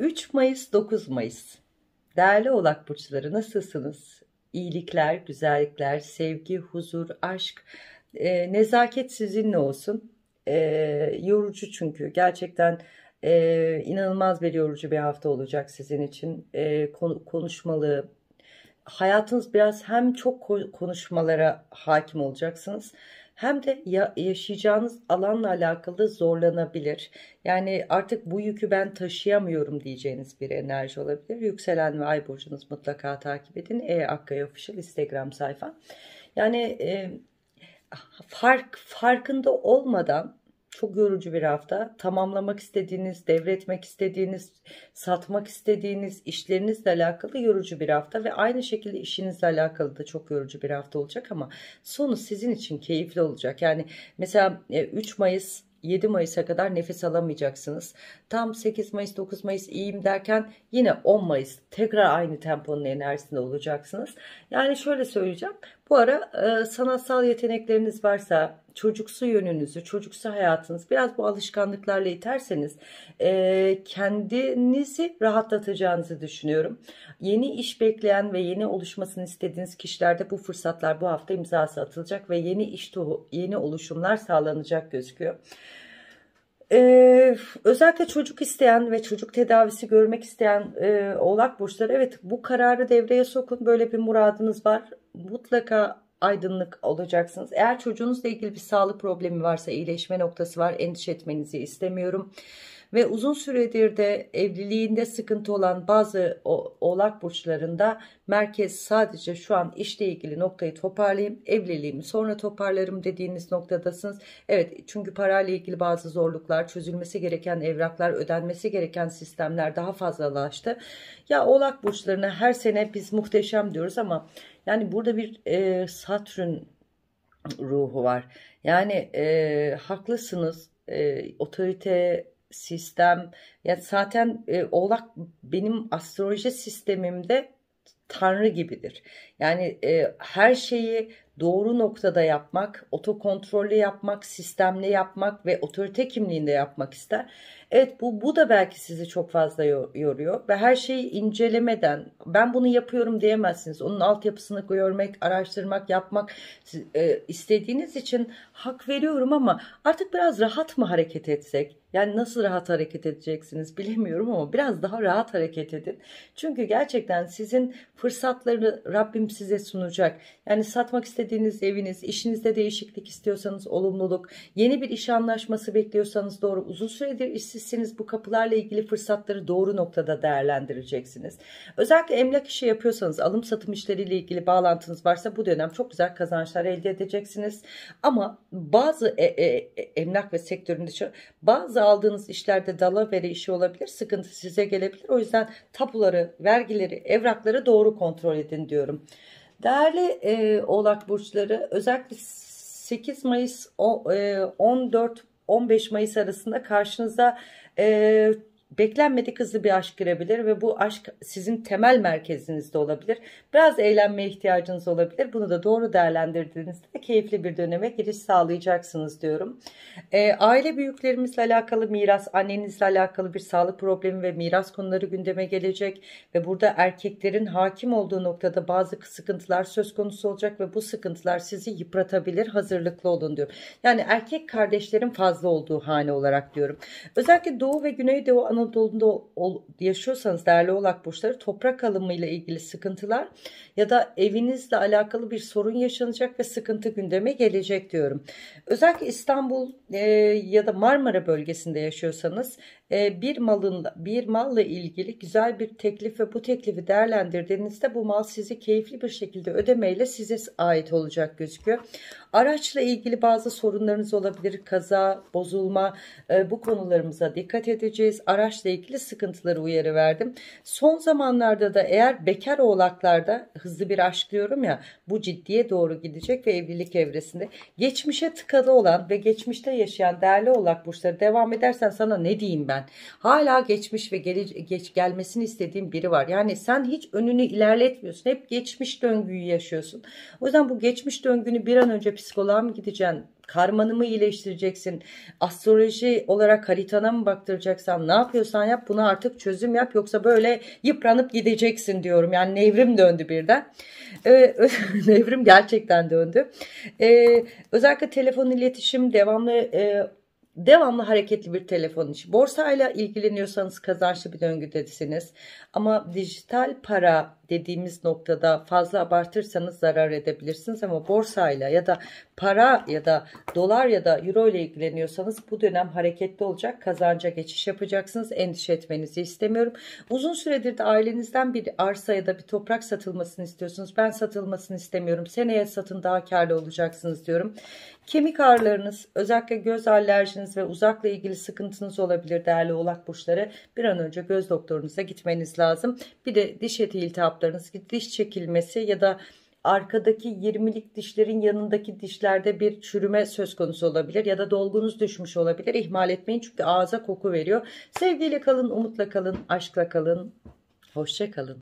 3 Mayıs 9 Mayıs Değerli Oğlak Burçları nasılsınız? İyilikler, güzellikler, sevgi, huzur, aşk, e, nezaket sizinle olsun. E, yorucu çünkü gerçekten e, inanılmaz bir yorucu bir hafta olacak sizin için. E, konuşmalı, hayatınız biraz hem çok konuşmalara hakim olacaksınız hem de yaşayacağınız alanla alakalı zorlanabilir. Yani artık bu yükü ben taşıyamıyorum diyeceğiniz bir enerji olabilir. Yükselen ve ay burcunuz mutlaka takip edin. E Akkaya Official Instagram sayfa. Yani e, fark farkında olmadan çok yorucu bir hafta. Tamamlamak istediğiniz, devretmek istediğiniz, satmak istediğiniz işlerinizle alakalı yorucu bir hafta ve aynı şekilde işinizle alakalı da çok yorucu bir hafta olacak ama sonu sizin için keyifli olacak. Yani mesela 3 e, Mayıs 7 Mayıs'a kadar nefes alamayacaksınız. Tam 8 Mayıs 9 Mayıs iyiyim derken yine 10 Mayıs tekrar aynı temponun enerjisinde olacaksınız. Yani şöyle söyleyeceğim. Bu ara e, sanatsal yetenekleriniz varsa çocuksu yönünüzü, çocuksu hayatınız biraz bu alışkanlıklarla iterseniz e, kendinizi rahatlatacağınızı düşünüyorum. Yeni iş bekleyen ve yeni oluşmasını istediğiniz kişilerde bu fırsatlar bu hafta imzası atılacak ve yeni iş yeni oluşumlar sağlanacak gözüküyor. Ee, özellikle çocuk isteyen ve çocuk tedavisi görmek isteyen e, oğlak burçları evet bu kararı devreye sokun böyle bir muradınız var mutlaka aydınlık olacaksınız. Eğer çocuğunuzla ilgili bir sağlık problemi varsa iyileşme noktası var. Endişe etmenizi istemiyorum. Ve uzun süredir de evliliğinde sıkıntı olan bazı oğlak burçlarında merkez sadece şu an işle ilgili noktayı toparlayayım. Evliliğimi sonra toparlarım dediğiniz noktadasınız. Evet çünkü parayla ilgili bazı zorluklar, çözülmesi gereken evraklar, ödenmesi gereken sistemler daha fazlalaştı. Ya oğlak burçlarına her sene biz muhteşem diyoruz ama yani burada bir e, Satürn ruhu var. Yani e, haklısınız e, otorite sistem yani zaten e, oğlak benim astroloji sistemimde tanrı gibidir. Yani e, her şeyi doğru noktada yapmak, otokontrollü yapmak, sistemli yapmak ve otorite kimliğinde yapmak ister. Evet bu, bu da belki sizi çok fazla yoruyor ve her şeyi incelemeden ben bunu yapıyorum diyemezsiniz. Onun altyapısını görmek, araştırmak, yapmak e, istediğiniz için hak veriyorum ama artık biraz rahat mı hareket etsek? Yani nasıl rahat hareket edeceksiniz bilemiyorum ama biraz daha rahat hareket edin. Çünkü gerçekten sizin fırsatları Rabbim size sunacak. Yani satmak istediğiniz istediğiniz eviniz, işinizde değişiklik istiyorsanız olumluluk, yeni bir iş anlaşması bekliyorsanız doğru, uzun süredir işsizsiniz bu kapılarla ilgili fırsatları doğru noktada değerlendireceksiniz. Özellikle emlak işi yapıyorsanız alım satım işleriyle ilgili bağlantınız varsa bu dönem çok güzel kazançlar elde edeceksiniz. Ama bazı e, e, e emlak ve sektöründe bazı aldığınız işlerde dalavere işi olabilir, sıkıntı size gelebilir. O yüzden tapuları, vergileri, evrakları doğru kontrol edin diyorum. Değerli e, oğlak burçları özellikle 8 Mayıs 14-15 e, Mayıs arasında karşınıza e, beklenmedik hızlı bir aşk girebilir ve bu aşk sizin temel merkezinizde olabilir. Biraz eğlenmeye ihtiyacınız olabilir. Bunu da doğru değerlendirdiğinizde keyifli bir döneme giriş sağlayacaksınız diyorum. E, aile büyüklerimizle alakalı miras, annenizle alakalı bir sağlık problemi ve miras konuları gündeme gelecek ve burada erkeklerin hakim olduğu noktada bazı sıkıntılar söz konusu olacak ve bu sıkıntılar sizi yıpratabilir. Hazırlıklı olun diyorum. Yani erkek kardeşlerin fazla olduğu hane olarak diyorum. Özellikle Doğu ve Güneydoğu Anadolu Anadolu'da yaşıyorsanız değerli oğlak burçları toprak alımıyla ilgili sıkıntılar ya da evinizle alakalı bir sorun yaşanacak ve sıkıntı gündeme gelecek diyorum. Özellikle İstanbul e, ya da Marmara bölgesinde yaşıyorsanız e, bir malın bir malla ilgili güzel bir teklif ve bu teklifi değerlendirdiğinizde bu mal sizi keyifli bir şekilde ödemeyle size ait olacak gözüküyor. Araçla ilgili bazı sorunlarınız olabilir. Kaza, bozulma e, bu konularımıza dikkat edeceğiz. Araç yaşla ilgili sıkıntıları uyarı verdim. Son zamanlarda da eğer bekar oğlaklarda hızlı bir aşk diyorum ya bu ciddiye doğru gidecek ve evlilik evresinde geçmişe tıkalı olan ve geçmişte yaşayan değerli oğlak burçları devam edersen sana ne diyeyim ben? Hala geçmiş ve gele, geç gelmesini istediğim biri var. Yani sen hiç önünü ilerletmiyorsun. Hep geçmiş döngüyü yaşıyorsun. O yüzden bu geçmiş döngünü bir an önce psikoloğa mı gideceksin? karmanı mı iyileştireceksin? Astroloji olarak haritana mı baktıracaksam ne yapıyorsan yap bunu artık çözüm yap yoksa böyle yıpranıp gideceksin diyorum. Yani nevrim döndü birden. Ee, nevrim gerçekten döndü. Ee, özellikle telefon iletişim devamlı e, devamlı hareketli bir telefon işi. Borsayla ilgileniyorsanız kazançlı bir döngüdesiniz. Ama dijital para dediğimiz noktada fazla abartırsanız zarar edebilirsiniz ama borsayla ya da para ya da dolar ya da euro ile ilgileniyorsanız bu dönem hareketli olacak kazanca geçiş yapacaksınız endişe etmenizi istemiyorum uzun süredir de ailenizden bir arsa ya da bir toprak satılmasını istiyorsunuz ben satılmasını istemiyorum seneye satın daha karlı olacaksınız diyorum kemik ağrılarınız özellikle göz alerjiniz ve uzakla ilgili sıkıntınız olabilir değerli oğlak burçları bir an önce göz doktorunuza gitmeniz lazım bir de diş eti iltihabı kitaplarınızdaki diş çekilmesi ya da arkadaki 20'lik dişlerin yanındaki dişlerde bir çürüme söz konusu olabilir ya da dolgunuz düşmüş olabilir. İhmal etmeyin çünkü ağza koku veriyor. Sevgiyle kalın, umutla kalın, aşkla kalın. Hoşça kalın.